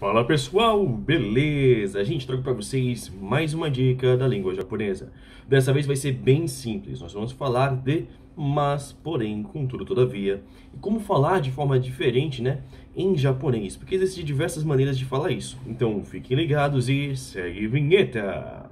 Fala pessoal, beleza? A Gente, trago para vocês mais uma dica da língua japonesa. Dessa vez vai ser bem simples, nós vamos falar de mas, porém, contudo, todavia. E como falar de forma diferente, né, em japonês, porque existem diversas maneiras de falar isso. Então, fiquem ligados e segue vinheta!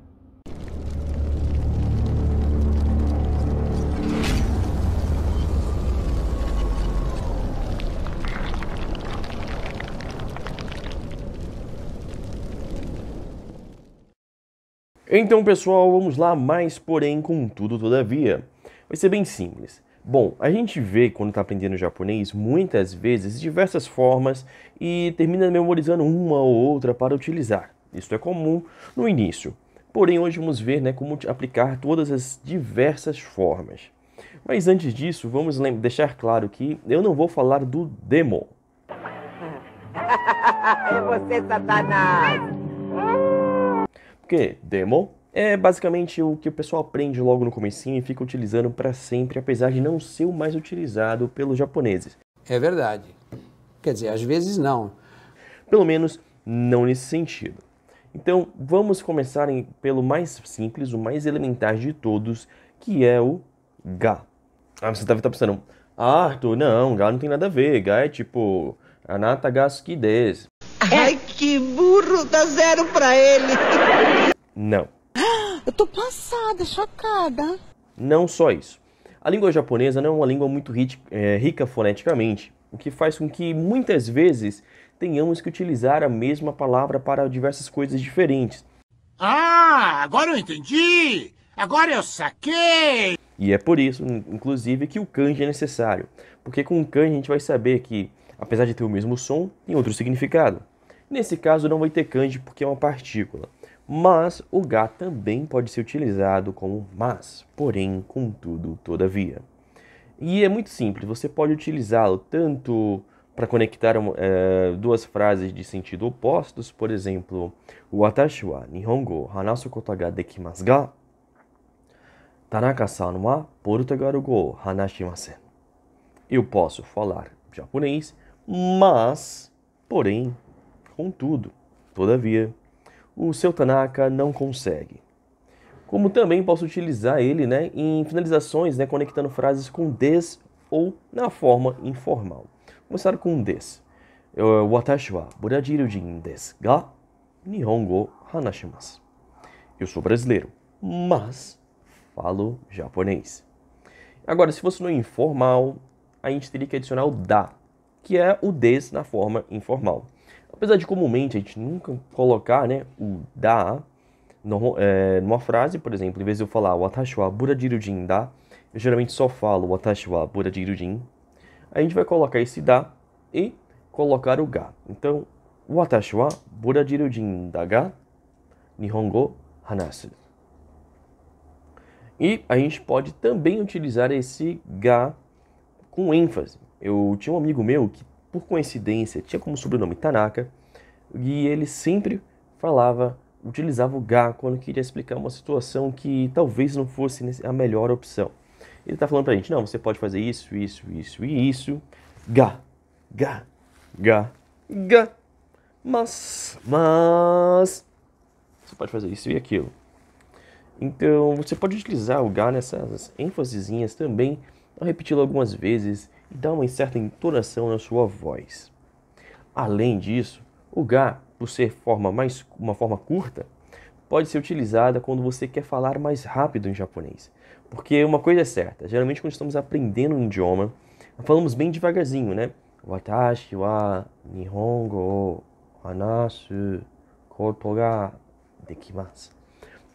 Então, pessoal, vamos lá, mais porém, contudo, todavia. Vai ser bem simples. Bom, a gente vê quando está aprendendo japonês muitas vezes diversas formas e termina memorizando uma ou outra para utilizar. Isso é comum no início. Porém, hoje vamos ver né, como aplicar todas as diversas formas. Mas antes disso, vamos deixar claro que eu não vou falar do demo. é você, Satanás! que? demo é basicamente o que o pessoal aprende logo no começo e fica utilizando para sempre, apesar de não ser o mais utilizado pelos japoneses. É verdade. Quer dizer, às vezes não. Pelo menos não nesse sentido. Então, vamos começar em, pelo mais simples, o mais elementar de todos, que é o ga. Ah, você deve tá, estar tá pensando, ah, Arthur, não, ga não tem nada a ver, ga é tipo anata ga é. Ai, que burro, dá zero pra ele. Não. Eu tô passada, chocada. Não só isso. A língua japonesa não é uma língua muito é, rica foneticamente, o que faz com que muitas vezes tenhamos que utilizar a mesma palavra para diversas coisas diferentes. Ah, agora eu entendi! Agora eu saquei! E é por isso, inclusive, que o kanji é necessário, porque com o kanji a gente vai saber que, apesar de ter o mesmo som, tem outro significado. Nesse caso não vai ter kanji porque é uma partícula. Mas o ga também pode ser utilizado como mas, porém, contudo, todavia. E é muito simples, você pode utilizá-lo tanto para conectar é, duas frases de sentido opostos, por exemplo, Watashi wa Nihongo hanasu koto ga dekimasu ga Tanaka-san wa Portugal go hanashimasen. Eu posso falar japonês, mas, porém, Contudo, todavia, o seu Tanaka não consegue. Como também posso utilizar ele né, em finalizações, né, conectando frases com des ou na forma informal. Começar com des. Watashi wa Burajiru jin desu ga Nihongo hanashimasu. Eu sou brasileiro, mas falo japonês. Agora, se fosse no informal, a gente teria que adicionar o da, que é o des na forma informal. Apesar de comumente a gente nunca colocar né, o da é, numa frase, por exemplo, em vez de eu falar o atashwa wa buradirujin da, eu geralmente só falo o atashwa wa buradirujin. A gente vai colocar esse da e colocar o ga. Então, o atashwa wa buradirujin da ga nihongo hanasu. E a gente pode também utilizar esse ga com ênfase. Eu tinha um amigo meu que por coincidência, tinha como sobrenome Tanaka, e ele sempre falava, utilizava o Gá quando queria explicar uma situação que talvez não fosse a melhor opção. Ele está falando para a gente, não, você pode fazer isso, isso, isso e isso, Gá, Gá, Gá, Gá. mas, mas, você pode fazer isso e aquilo. Então, você pode utilizar o Gá nessas ênfasezinhas também, ao repeti-lo algumas vezes, e dá uma certa entonação na sua voz. Além disso, o ga, por ser forma mais, uma forma curta, pode ser utilizada quando você quer falar mais rápido em japonês. Porque uma coisa é certa, geralmente quando estamos aprendendo um idioma, falamos bem devagarzinho, né? Watashi wa nihongo hanasu koto ga dekimasu.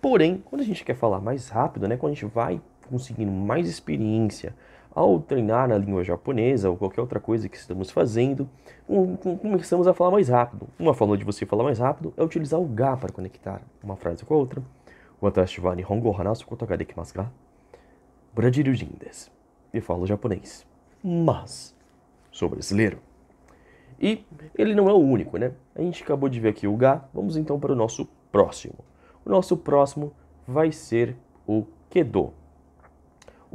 Porém, quando a gente quer falar mais rápido, né, quando a gente vai conseguindo mais experiência, ao treinar na língua japonesa ou qualquer outra coisa que estamos fazendo, um, um, começamos a falar mais rápido. Uma forma de você falar mais rápido é utilizar o ga para conectar uma frase com a outra. Watashi wa nihongo hanasu koto ga dekimasu ga? Brasileiro jindes Eu falo japonês. Mas, sou brasileiro. E ele não é o único, né? A gente acabou de ver aqui o ga. Vamos então para o nosso próximo. O nosso próximo vai ser o kedo.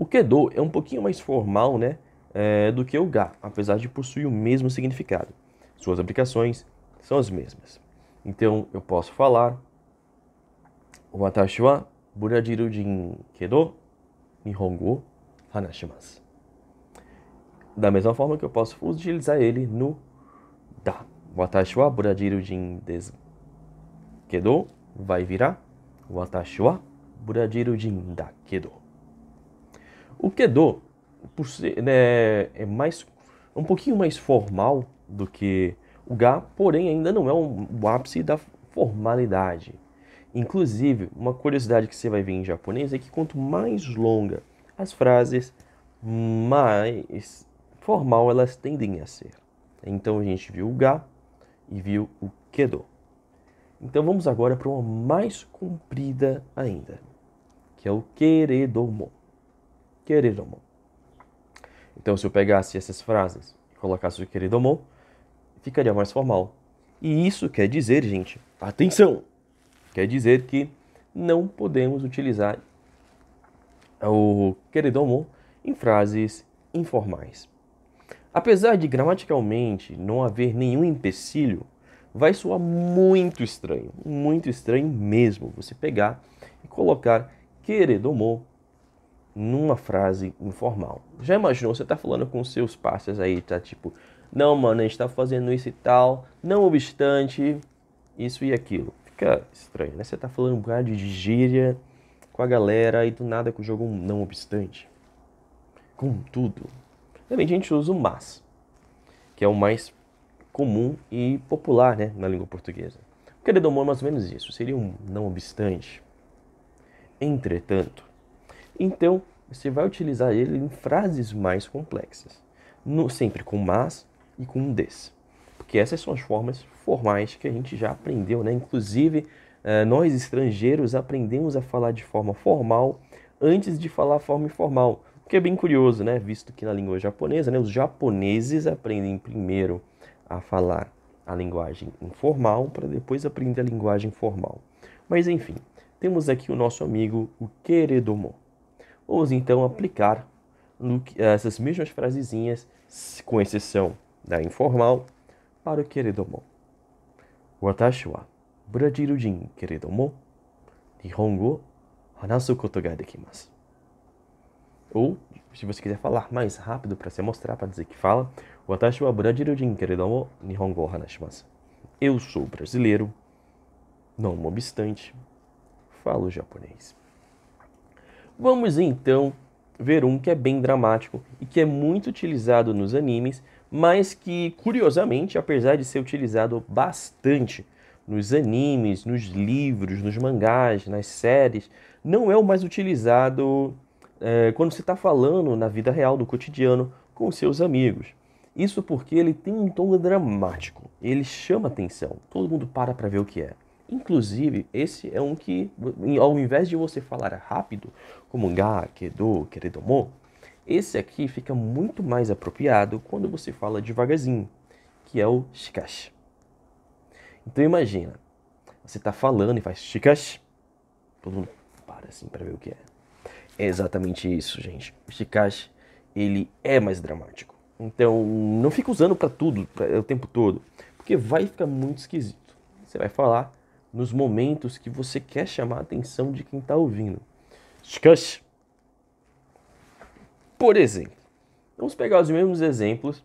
O Kedo é um pouquinho mais formal né, é, do que o Ga, apesar de possuir o mesmo significado. Suas aplicações são as mesmas. Então eu posso falar o wa Buradiru kedo Nihongo hanashimasu. Da mesma forma que eu posso utilizar ele no da. Watashi wa Buradiru kedo vai virar Watashi wa da kedo. O Kedo ser, né, é mais um pouquinho mais formal do que o Ga, porém ainda não é um, o ápice da formalidade. Inclusive, uma curiosidade que você vai ver em japonês é que quanto mais longa as frases, mais formal elas tendem a ser. Então a gente viu o ga e viu o kedo. Então vamos agora para uma mais comprida ainda, que é o queredomo querido Então, se eu pegasse essas frases e colocasse o querido amor, ficaria mais formal. E isso quer dizer, gente, atenção! Quer dizer que não podemos utilizar o querido amor em frases informais. Apesar de gramaticalmente não haver nenhum empecilho, vai soar muito estranho, muito estranho mesmo você pegar e colocar querido amor numa frase informal. Já imaginou, você tá falando com seus parceiros aí, tá tipo, não, mano, a gente tá fazendo isso e tal, não obstante, isso e aquilo. Fica estranho, né? Você tá falando um bocado de gíria com a galera e do nada com o jogo não obstante. Contudo, também a gente usa o mas, que é o mais comum e popular, né, na língua portuguesa. O querido amor é mais ou menos isso, seria um não obstante. Entretanto, então, você vai utilizar ele em frases mais complexas, no, sempre com mas e com des. Porque essas são as formas formais que a gente já aprendeu, né? Inclusive, eh, nós estrangeiros aprendemos a falar de forma formal antes de falar forma informal, o que é bem curioso, né? Visto que na língua japonesa, né, os japoneses aprendem primeiro a falar a linguagem informal para depois aprender a linguagem formal. Mas enfim, temos aqui o nosso amigo o Keredomo. Vamos então aplicar essas mesmas frasezinhas, com exceção da informal, para o queridomo. Watashi wa Brasil jin queridomo Nihongo hanasu koto ga dekimasu. Ou, se você quiser falar mais rápido para se mostrar, para dizer que fala, Watashi wa Brasil jin queridomo Nihongo hanashimasu. Eu sou brasileiro, não obstante, falo japonês. Vamos então ver um que é bem dramático e que é muito utilizado nos animes, mas que, curiosamente, apesar de ser utilizado bastante nos animes, nos livros, nos mangás, nas séries, não é o mais utilizado é, quando se está falando na vida real, do cotidiano, com seus amigos. Isso porque ele tem um tom dramático, ele chama atenção, todo mundo para para ver o que é. Inclusive, esse é um que, ao invés de você falar rápido, como ga, kedo, keredomo, esse aqui fica muito mais apropriado quando você fala devagarzinho, que é o shikash. Então imagina, você está falando e faz shikash, todo mundo para assim para ver o que é. É exatamente isso, gente. O shikash, ele é mais dramático. Então, não fica usando para tudo pra, o tempo todo, porque vai ficar muito esquisito. Você vai falar nos momentos que você quer chamar a atenção de quem está ouvindo. Por exemplo, vamos pegar os mesmos exemplos,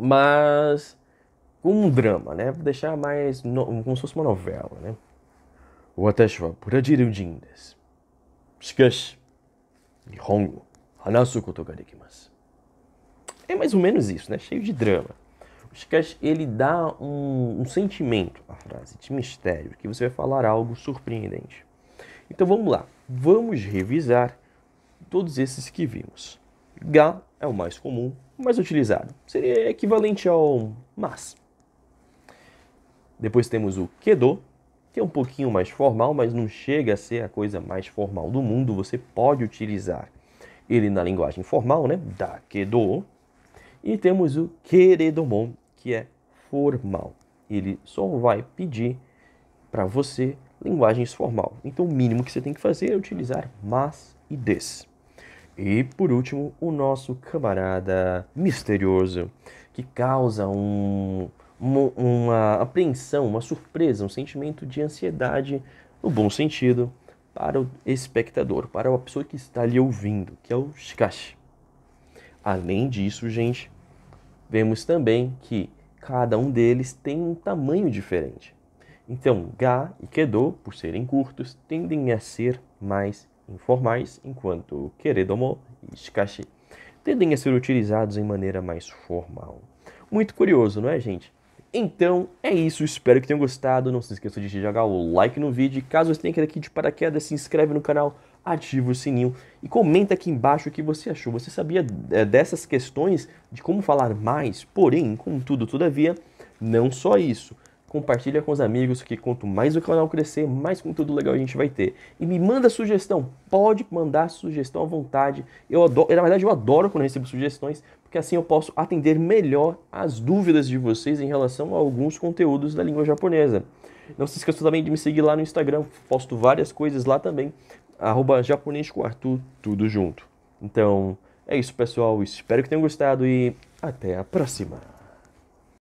mas com um drama, né? Vou deixar mais no... como se fosse uma novela, né? Watashi Puradiru Jindes. Shikashi. Nihongo. Hanasu koto É mais ou menos isso, né? Cheio de drama. Sketch ele dá um, um sentimento à frase de mistério, que você vai falar algo surpreendente. Então vamos lá, vamos revisar todos esses que vimos. Ga é o mais comum, o mais utilizado. Seria equivalente ao mas. Depois temos o quedo, que é um pouquinho mais formal, mas não chega a ser a coisa mais formal do mundo. Você pode utilizar ele na linguagem formal, né? Da quedo. E temos o queredomon, que é formal. Ele só vai pedir para você linguagens formal. Então o mínimo que você tem que fazer é utilizar mas e des. E por último, o nosso camarada misterioso, que causa um, uma, uma apreensão, uma surpresa, um sentimento de ansiedade, no bom sentido, para o espectador, para a pessoa que está lhe ouvindo, que é o Shikashi. Além disso, gente, vemos também que cada um deles tem um tamanho diferente. Então, Ga e Kedo, por serem curtos, tendem a ser mais informais, enquanto Keredomo e Shikashi tendem a ser utilizados em maneira mais formal. Muito curioso, não é, gente? Então é isso, espero que tenham gostado. Não se esqueça de jogar o like no vídeo. Caso você tenha caído aqui de paraquedas, se inscreve no canal, ativa o sininho e comenta aqui embaixo o que você achou. Você sabia eh, dessas questões de como falar mais, porém, contudo, todavia, não só isso. Compartilha com os amigos que quanto mais o canal crescer, mais conteúdo legal a gente vai ter. E me manda sugestão, pode mandar sugestão à vontade. Eu adoro, na verdade eu adoro quando recebo sugestões, porque assim eu posso atender melhor as dúvidas de vocês em relação a alguns conteúdos da língua japonesa. Não se esqueça também de me seguir lá no Instagram, posto várias coisas lá também arroba japonês com Arthur, tudo junto. Então, é isso, pessoal. Espero que tenham gostado e até a próxima.